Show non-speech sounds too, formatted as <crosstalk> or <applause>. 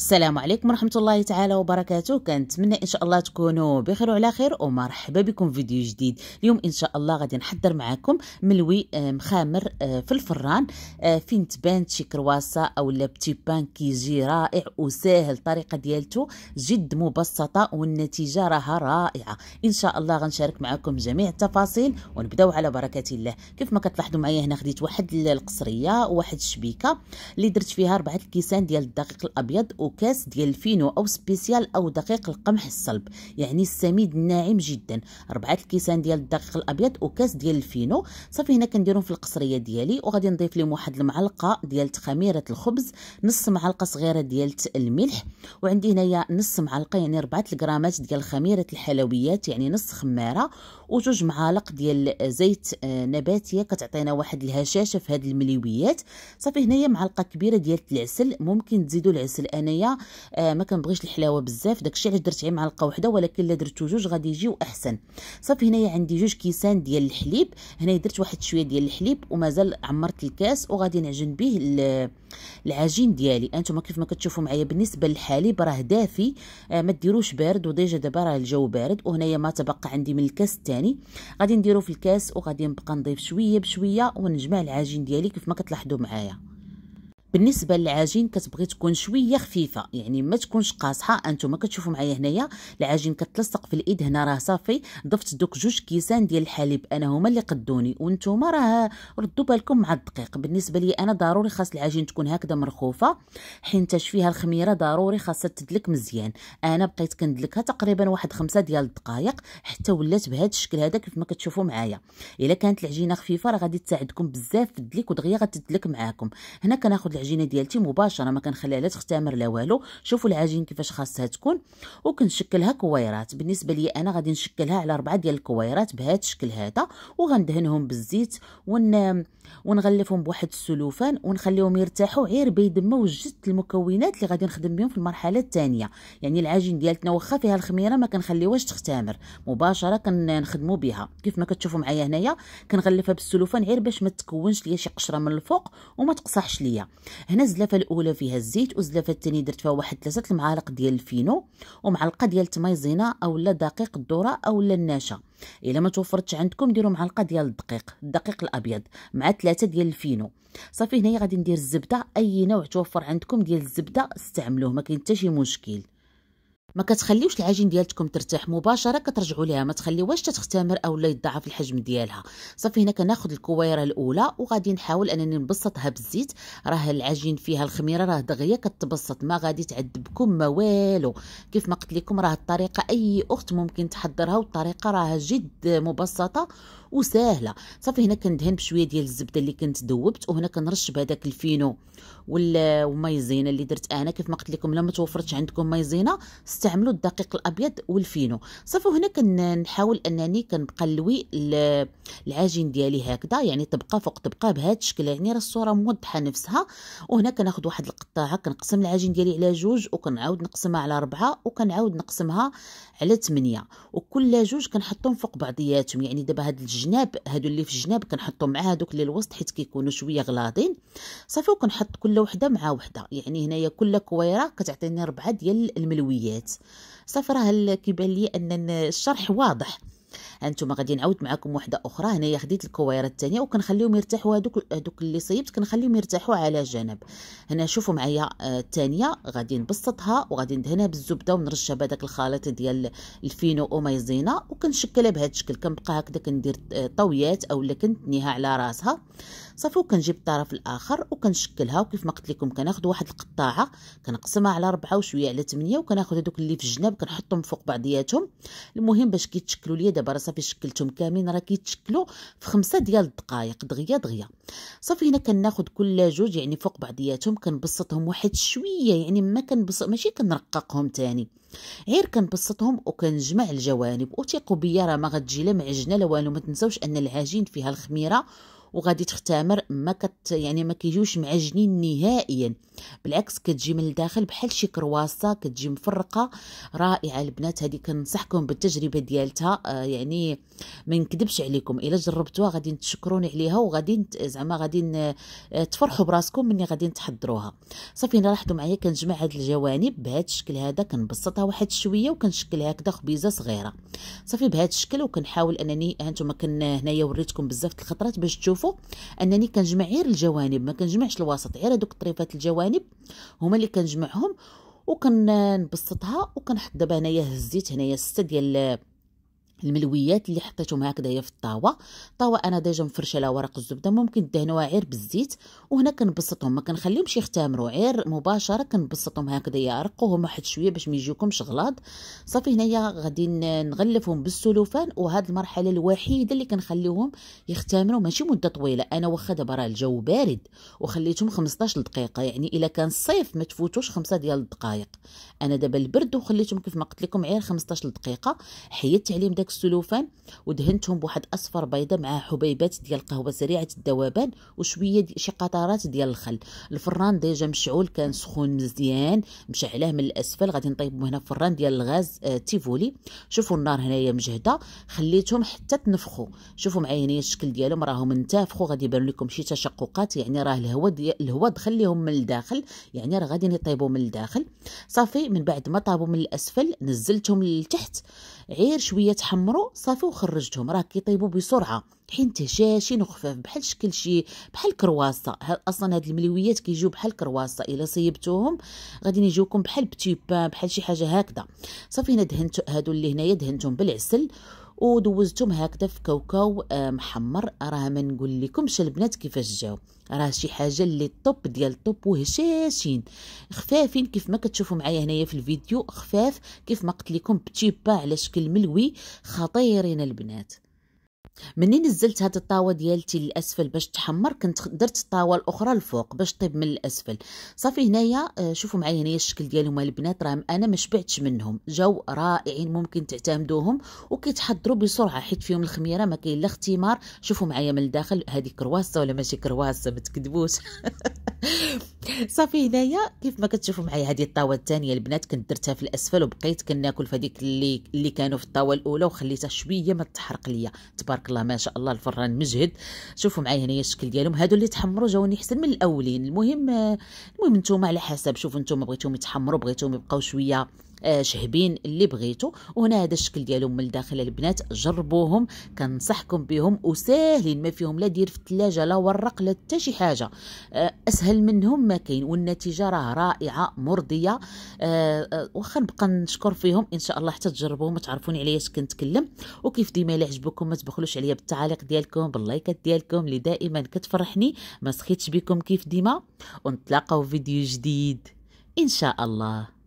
السلام عليكم ورحمه الله تعالى وبركاته كنتمنى ان شاء الله تكونوا بخير وعلى خير ومرحبا بكم في فيديو جديد اليوم ان شاء الله غادي نحضر معكم ملوي مخامر آه، في الفران آه، فين تبان شي كرواسه او لابتي بان كيجي رائع وساهل الطريقه ديالته جد مبسطه والنتيجه راها رائعه ان شاء الله غنشارك معكم جميع التفاصيل ونبداو على بركه الله كيف ما كتلاحظوا معايا هنا خديت واحد القصريه وواحد الشبيكه اللي درت فيها ربعه الكيسان ديال الدقيق الابيض كاس ديال الفينو او سبيسيال او دقيق القمح الصلب يعني السميد الناعم جدا ربعة الكيسان ديال الدقيق الابيض وكاس ديال الفينو صافي هنا كنديرهم في القصريه ديالي وغادي نضيف لهم واحد المعلقه ديال خميره الخبز نص معلقه صغيره ديال الملح وعندي هنايا نص معلقه يعني ربعة غرامات ديال خميره الحلويات يعني نص خماره وجوج معالق ديال زيت آه، نباتيه كتعطينا واحد الهشاشه في هاد المليويات صافي هنايا معلقه كبيره ديال العسل ممكن تزيدوا العسل انا انايا آه ما كنبغيش الحلاوه بزاف داكشي علاش درت غير معلقه وحده ولكن الا درتو جوج غادي يجيو احسن صافي هنايا عندي جوج كيسان ديال الحليب هنايا درت واحد شويه ديال الحليب ومازال عمرت الكاس وغادي نعجن به العجين ديالي انتما كيف ما كتشوفوا معايا بالنسبه للحليب راه دافي آه ما ديروش بارد وديجا دابا راه الجو بارد وهنايا ما تبقى عندي من الكاس الثاني غادي نديرو في الكاس وغادي نبقى نضيف شويه بشويه ونجمع العجين ديالي كيف ما كتلاحظوا معايا بالنسبه للعجين كتبغي تكون شويه خفيفه يعني ما تكونش قاصحه انتم كتشوفوا معايا هنايا العجين كتلصق في الايد هنا راه صافي ضفت دوك جوج كيسان ديال الحليب انا هما اللي قدوني وانتم راه ردوا بالكم مع الدقيق بالنسبه لي انا ضروري خاص العجين تكون هكذا مرخوفه حيت فيها الخميره ضروري خاصها تدلك مزيان انا بقيت كندلكها تقريبا واحد خمسة ديال الدقائق حتى ولات بهذا الشكل هذا كيف ما كتشوفوا معايا الا كانت العجينه خفيفه راه غادي تساعدكم بزاف في الدليك ودغيا غتدلك معاكم هنا كناخذ العجينه ديالتي مباشره ما كنخليها لا تختمر لا والو شوفوا العجين كيفاش خاصها تكون وكنشكلها كويرات بالنسبه لي انا غادي نشكلها على اربعه ديال الكويرات بهذا الشكل هذا وغندهنهم بالزيت ون... ونغلفهم بواحد السلوفان ونخليهم يرتاحوا غير ما وجدت المكونات اللي غادي نخدم بهم في المرحله الثانيه يعني العجين ديالتنا واخا فيها الخميره ما كنخليوهاش تختمر مباشره كنخدموا بها كيف ما كتشوفوا معايا هنايا كنغلفها بالسلوفان غير باش ما تكونش ليا شي قشره من الفوق وما تقصحش ليا هنا الزلافه الاولى فيها الزيت والزلافه الثانيه درت فيها واحد ثلاثه المعالق ديال الفينو ومعلقه ديال التماي اولا دقيق الذره اولا النشا الا ما توفرتش عندكم ديروا معلقه ديال الدقيق الدقيق الابيض مع ثلاثه ديال الفينو صافي هنايا غادي ندير الزبده اي نوع توفر عندكم ديال الزبده استعملوه ما كاين حتى شي مشكل ما كتخليوش العجين ديالتكم ترتاح مباشره كترجعوا ليها ما تخليوهاش تختمر اولا يتضاعف الحجم ديالها صافي هنا كناخذ الكويره الاولى وغادي نحاول انني نبسطها بالزيت راه العجين فيها الخميره راه دغيا كتبسط ما غادي تعذبكم ما والو كيف ما قلت لكم راه الطريقه اي اخت ممكن تحضرها والطريقه راه جد مبسطه وساهله صافي هنا كندهن بشويه ديال الزبده اللي كنت ذوبت وهنا كنرش بهذاك الفينو والمايزينا اللي درت انا كيف ما قلت لكم لما توفرتش عندكم مايزينا استعملوا الدقيق الابيض والفينو صافي وهنا كنحاول انني كنقلوي العجين ديالي هكذا يعني طبقه فوق طبقه بهذا الشكل يعني راه الصوره موضحه نفسها وهنا كناخذ واحد القطاعه كنقسم العجين ديالي على جوج وكنعاود نقسمها على ربعه وكنعاود نقسمها على ثمانيه وكل جوج كنحطهم فوق بعضياتهم يعني دابا هاد الجناب هادو اللي في الجناب كنحطو مع هادوك اللي الوسط حيت كيكونوا شويه غلاضين صافي وكنحط كل وحده مع وحده يعني هنايا كل كويره كتعطيني ربعه ديال الملويات صافي راه كيبان لي ان الشرح واضح انتم غادي نعاود معكم وحده اخرى هنايا خديت الكويره الثانيه وكنخليهم يرتاحوا هذوك هذوك اللي صيبت كنخليهم يرتاحوا على جنب هنا شوفوا معايا آه، الثانيه غادي نبسطها وغادي ندهنها بالزبده ونرشها بهذاك الخليط ديال الفينو ومايزينا وكنشكلها بهذا الشكل كنبقى هكذا كندير آه، طويات اولا كنتنيها على راسها صافي وكنجيب الطرف الاخر وكنشكلها وكيف ما قلت لكم كناخذ واحد القطاعه كنقسمها على ربعة وشويه على 8 وكناخذ هذوك اللي في الجناب كنحطهم فوق بعضياتهم المهم باش كيتشكلوا ليا دابا راه صافي شكلتهم كاملين راه كيتشكلوا في خمسة ديال الدقائق دغيا دغيا صافي هنا كناخذ كل جوج يعني فوق بعضياتهم كنبسطهم واحد شويه يعني ما كنبسط ماشي كنرققهم تاني غير كنبسطهم وكنجمع الجوانب وثيقوا بيا راه ما غتجي لا معجنه لا والو ما تنساوش ان العجين فيها الخميره وغادي تختمر ما كت يعني ما كيجوش معجنين نهائيا بالعكس كتجي من الداخل بحال شي كرواسه كتجي مفرقه رائعه البنات هذه كنصحكم بالتجربه ديالتها آه يعني ما نكذبش عليكم الا جربتوها غادي تشكروني عليها وغادي زعما غادي آه، تفرحوا براسكم مني غادي تحضروها صافي انا لاحظوا معايا كنجمع هاد الجوانب بهذا الشكل هذا كنبسطها واحد شويه وكنشكل هكذا خبيزه صغيره صافي بهذا الشكل وكنحاول انني هانتوما كن هنايا وريتكم بزاف الخطرات باش تشوفوا كنشوفوا انني كنجمع غير الجوانب ما كنجمعش الوسط غير هذوك الطريفات الجوانب هما اللي كنجمعهم وكنبسطها وكنحط دابا هنايا هزيت هنايا سته ديال الملويات اللي حطيتهم هكذايا في الطاوه طاوه انا ديجا مفرشه لها ورق الزبده ممكن دهنوها غير بالزيت وهنا كنبسطهم ما كنخليهمش يختمروا غير مباشره كنبسطهم هكذايا رقوهم واحد شويه باش ما يجيوكمش غلاض صافي هنايا غادي نغلفهم بالسلوفان وهاد المرحله الوحيده اللي كنخليهم يختمروا ماشي مده طويله انا واخا دابا راه الجو بارد وخليتهم 15 دقيقه يعني الا كان الصيف ما تفوتوش خمسة ديال الدقائق انا دابا البرد وخليتهم كيف ما قلت لكم غير 15 دقيقه حيدت عليهم داك داك السلوفان ودهنتهم بواحد اصفر بيضه مع حبيبات ديال القهوه سريعه الذوبان وشويه دي شي قطرات ديال الخل الفران ديجا مشعول كان سخون مزيان مشعلاه من الاسفل غادي نطيبو هنا فران ديال الغاز آه تيفولي شوفوا النار هنايا مجهده خليتهم حتى تنفخوا شوفوا معايا هنايا الشكل ديالهم راهم انتفخوا غادي يبان لكم شي تشققات يعني راه الهواء الهواء دخل لهم من الداخل يعني راه غادي يطيبوا من الداخل صافي من بعد ما طابوا من الاسفل نزلتهم لتحت غير شويه حمر عمرو صافي وخرجتهم راه كيطيبوا بسرعه حين شاشين وخفاف بحال شكل شي بحال كرواسه اصلا هاد الملويات كيجيو بحال كرواسه الا صيبتوهم غادي يجيوكم بحال بتيبان بحال شي حاجه هكذا صافي هنا دهنت هادو اللي هنايا دهنتهم بالعسل ودوزتهم هكذا في كاوكاو آه، محمر راه ما نقول لكمش البنات كيفاش جاو راه شي حاجه اللي الطوب ديال الطوب وهشاشين خفافين كيف ما كتشوفوا معايا هنايا في الفيديو خفاف كيف ما قلت لكم بتيبا على شكل ملوي خطيرين البنات منين نزلت هاد الطاوه ديالتي للاسفل باش تحمر كنت درت الطاوه الاخرى الفوق باش طيب من الاسفل صافي هنايا آه، شوفوا معايا هنايا الشكل ديالهم البنات راهم انا ما شبعتش منهم جاو رائعين ممكن تعتمدوهم وكيتحضروا بسرعه حيت فيهم الخميره ما كاين لا اختمار شوفوا معايا من الداخل هذه كرواسه ولا ماشي كرواسه ما تكذبوش <laughs> صافي هنايا كيف ما كتشوفوا معايا هذه الطاوه الثانيه البنات كنت درتها في الاسفل وبقيت كناكل في هذيك اللي اللي كانوا في الطاوه الاولى وخليتها شويه ما تحرق ليا تبارك الله ما شاء الله الفران مجهد شوفوا معايا هنايا الشكل ديالهم هادو اللي تحمروا جاوني احسن من الاولين المهم المهم نتوما على حسب شوفوا نتوما بغيتوهم يتحمروا بغيتوهم يبقاو شويه شهبين اللي بغيتو وهنا هذا الشكل ديالهم من الداخل البنات جربوهم كنصحكم بهم وساهلين ما فيهم لا دير في الثلاجه لا ورق لا حتى شي حاجه آه، اسهل منهم ما كاين والنتيجه راه رائعه مرضيه آه، آه، واخا نبقى نشكر فيهم ان شاء الله حتى تجربوهم وتعرفوني عليا اش كنتكلم وكيف ديما الا عجبكم ما تبخلوش عليا بالتعاليق ديالكم باللايكات ديالكم اللي دائما كتفرحني ما سخيتش بكم كيف ديما ونتلاقاو فيديو جديد ان شاء الله